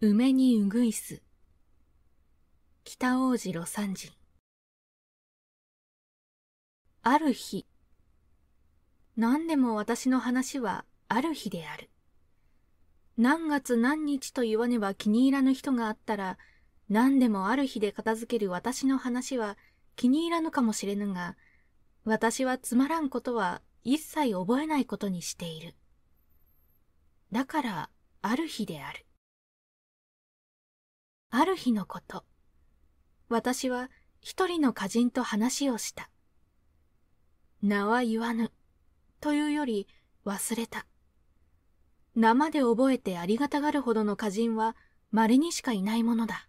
梅にうぐいす北王子魯山人ある日何でも私の話はある日である何月何日と言わねば気に入らぬ人があったら何でもある日で片付ける私の話は気に入らぬかもしれぬが私はつまらんことは一切覚えないことにしているだからある日であるある日のこと、私は一人の歌人と話をした。名は言わぬ、というより忘れた。生で覚えてありがたがるほどの歌人は稀にしかいないものだ。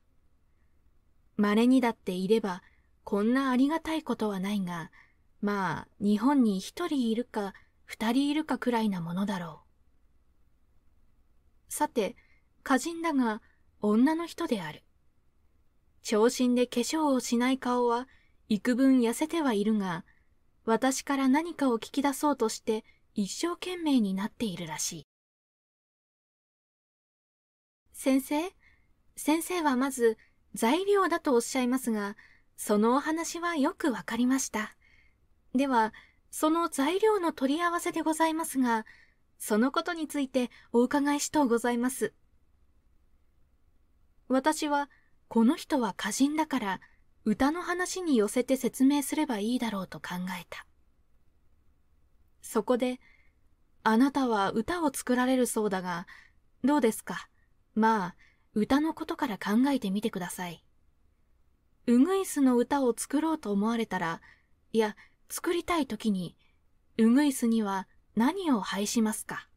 稀にだっていれば、こんなありがたいことはないが、まあ、日本に一人いるか、二人いるかくらいなものだろう。さて、歌人だが、女の人である。長身で化粧をしない顔は幾分痩せてはいるが、私から何かを聞き出そうとして一生懸命になっているらしい。先生先生はまず材料だとおっしゃいますが、そのお話はよくわかりました。では、その材料の取り合わせでございますが、そのことについてお伺いしとうございます。私は、この人は歌人だから、歌の話に寄せて説明すればいいだろうと考えた。そこで、あなたは歌を作られるそうだが、どうですかまあ、歌のことから考えてみてください。うぐいすの歌を作ろうと思われたら、いや、作りたい時に、うぐいすには何を配しますか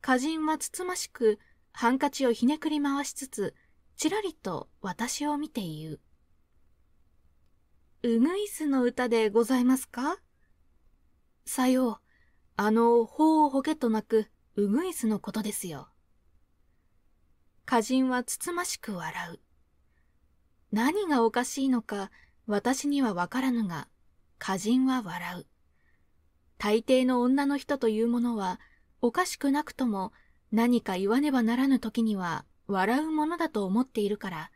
歌人はつつましくハンカチをひねくり回しつつ、ちらりと私を見て言う。うぐいすの歌でございますかさよう、あの、ほうほけと鳴くうぐいすのことですよ。歌人はつつましく笑う。何がおかしいのか私にはわからぬが、歌人は笑う。大抵の女の人というものは、おかしくなくとも何か言わねばならぬ時には笑うものだと思っているから、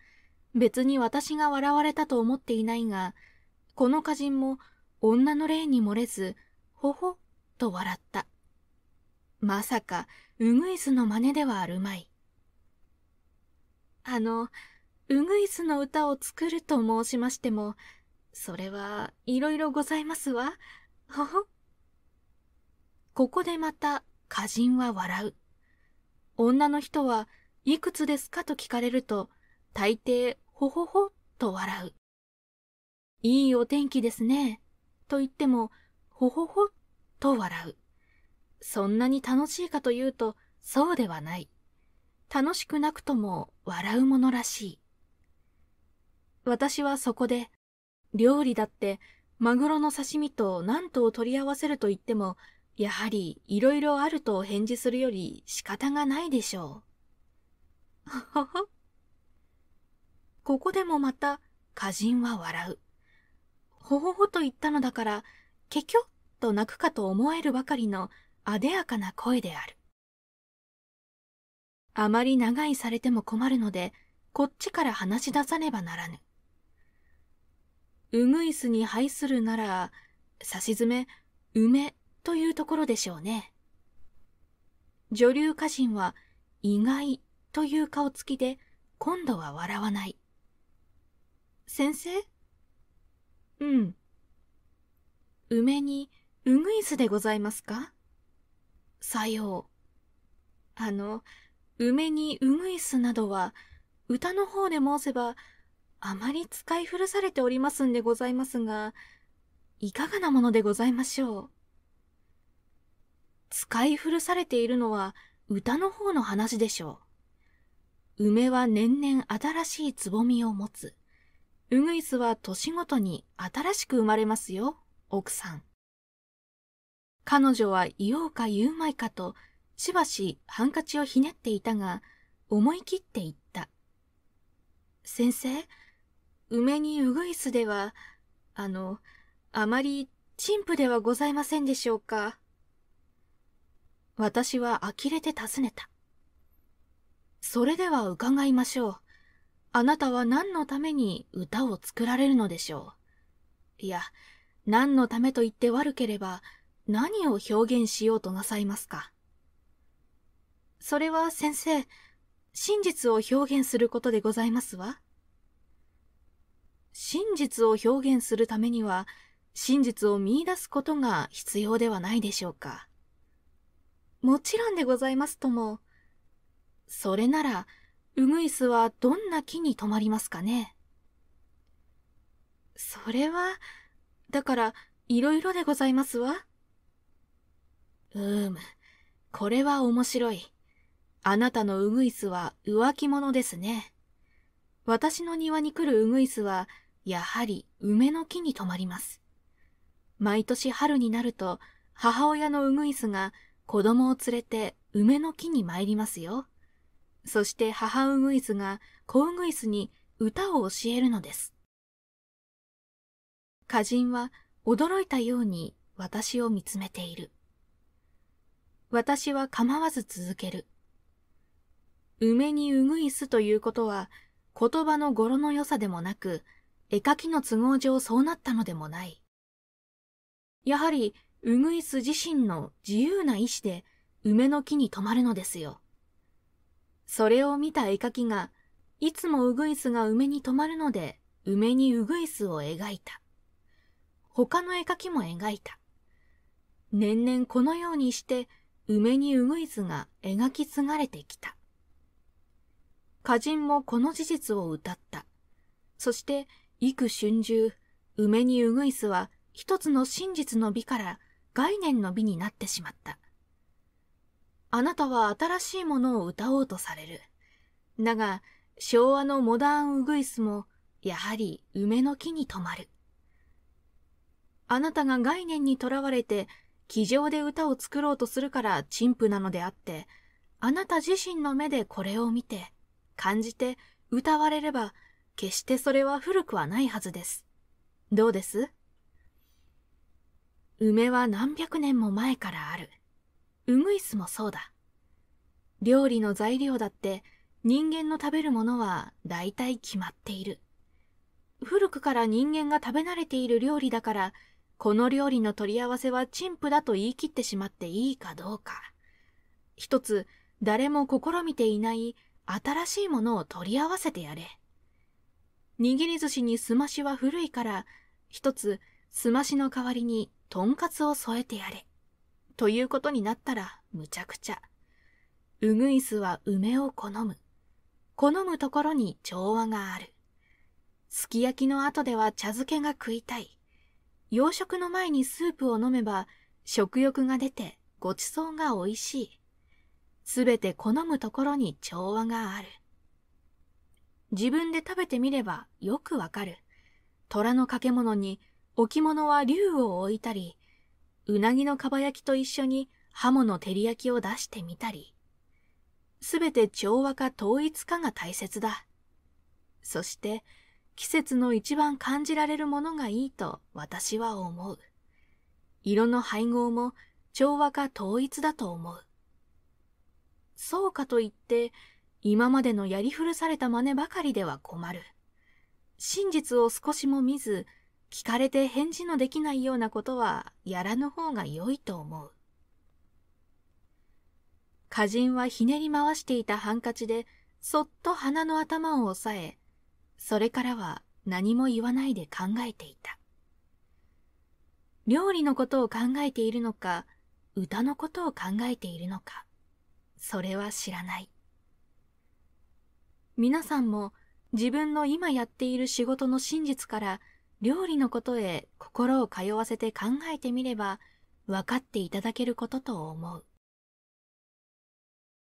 別に私が笑われたと思っていないが、この歌人も女の霊に漏れず、ほほ、と笑った。まさか、うぐいすの真似ではあるまい。あの、うぐいすの歌を作ると申しましても、それはいろいろございますわ。ほほ。ここでまた、歌人は笑う。女の人はいくつですかと聞かれると、大抵、ほほほと笑う。いいお天気ですね。と言っても、ほほほと笑う。そんなに楽しいかというと、そうではない。楽しくなくとも笑うものらしい。私はそこで、料理だって、マグロの刺身と何とを取り合わせると言っても、やはりいろいろあると返事するより仕方がないでしょう。はは。ここでもまた、歌人は笑う。ほほほと言ったのだから、けきょっと泣くかと思えるばかりのあでやかな声である。あまり長いされても困るので、こっちから話し出さねばならぬ。うぐいすに配するなら、さしずめ、梅というところでしょうね。女流歌人は意外という顔つきで今度は笑わない。先生うん。梅にうぐいすでございますかさよう。あの、梅にうぐいすなどは歌の方で申せばあまり使い古されておりますんでございますが、いかがなものでございましょう。使い古されているのは歌の方の話でしょう。梅は年々新しいつぼみを持つ。うぐいすは年ごとに新しく生まれますよ、奥さん。彼女は言おうか言うまいかと、しばしハンカチをひねっていたが、思い切って言った。先生、梅にうぐいすでは、あの、あまり陳腐ではございませんでしょうか。私は呆れて尋ねた。それでは伺いましょう。あなたは何のために歌を作られるのでしょう。いや、何のためと言って悪ければ、何を表現しようとなさいますか。それは先生、真実を表現することでございますわ。真実を表現するためには、真実を見出すことが必要ではないでしょうか。もちろんでございますとも。それなら、ウグイスはどんな木に止まりますかねそれは、だから、いろいろでございますわ。うーむ、これは面白い。あなたのウグイスは浮気者ですね。私の庭に来るウグイスは、やはり梅の木に止まります。毎年春になると、母親のウグイスが子供を連れて梅の木に参りますよ。そして母ウグイスが子ウグイスに歌を教えるのです。歌人は驚いたように私を見つめている。私は構わず続ける。梅にうぐいすということは言葉の語呂の良さでもなく、絵描きの都合上そうなったのでもない。やはりウグイス自身の自由な意志で梅の木に泊まるのですよ。それを見た絵描きが、いつもウグイスが梅に泊まるので、梅にウグイスを描いた。他の絵描きも描いた。年々このようにして、梅にウグイスが描き継がれてきた。歌人もこの事実を歌った。そして、幾春秋、梅にウグイスは一つの真実の美から概念の美になってしまった。あなたは新しいものを歌おうとされる。だが、昭和のモダンウグイスも、やはり梅の木に止まる。あなたが概念にとらわれて、気丈で歌を作ろうとするから陳腐なのであって、あなた自身の目でこれを見て、感じて、歌われれば、決してそれは古くはないはずです。どうです梅は何百年も前からある。ウグイスもそうだ。料理の材料だって人間の食べるものは大体決まっている。古くから人間が食べ慣れている料理だから、この料理の取り合わせは陳腐だと言い切ってしまっていいかどうか。一つ、誰も試みていない新しいものを取り合わせてやれ。握り寿司にすましは古いから、一つ、すましの代わりにとんかつを添えてやれ。ということになったらむちゃくちゃ。うぐいすは梅を好む。好むところに調和がある。すき焼きの後では茶漬けが食いたい。洋食の前にスープを飲めば食欲が出てごちそうが美味しい。すべて好むところに調和がある。自分で食べてみればよくわかる。虎の掛物に置物は竜を置いたり、うなぎのかば焼きと一緒にハモの照り焼きを出してみたり、すべて調和か統一かが大切だ。そして、季節の一番感じられるものがいいと私は思う。色の配合も調和か統一だと思う。そうかといって、今までのやり古された真似ばかりでは困る。真実を少しも見ず、聞かれて返事のできないようなことはやらぬ方が良いと思う。歌人はひねり回していたハンカチで、そっと鼻の頭を押さえ、それからは何も言わないで考えていた。料理のことを考えているのか、歌のことを考えているのか、それは知らない。皆さんも自分の今やっている仕事の真実から料理のことへ心を通わせて考えてみれば分かっていただけることと思う。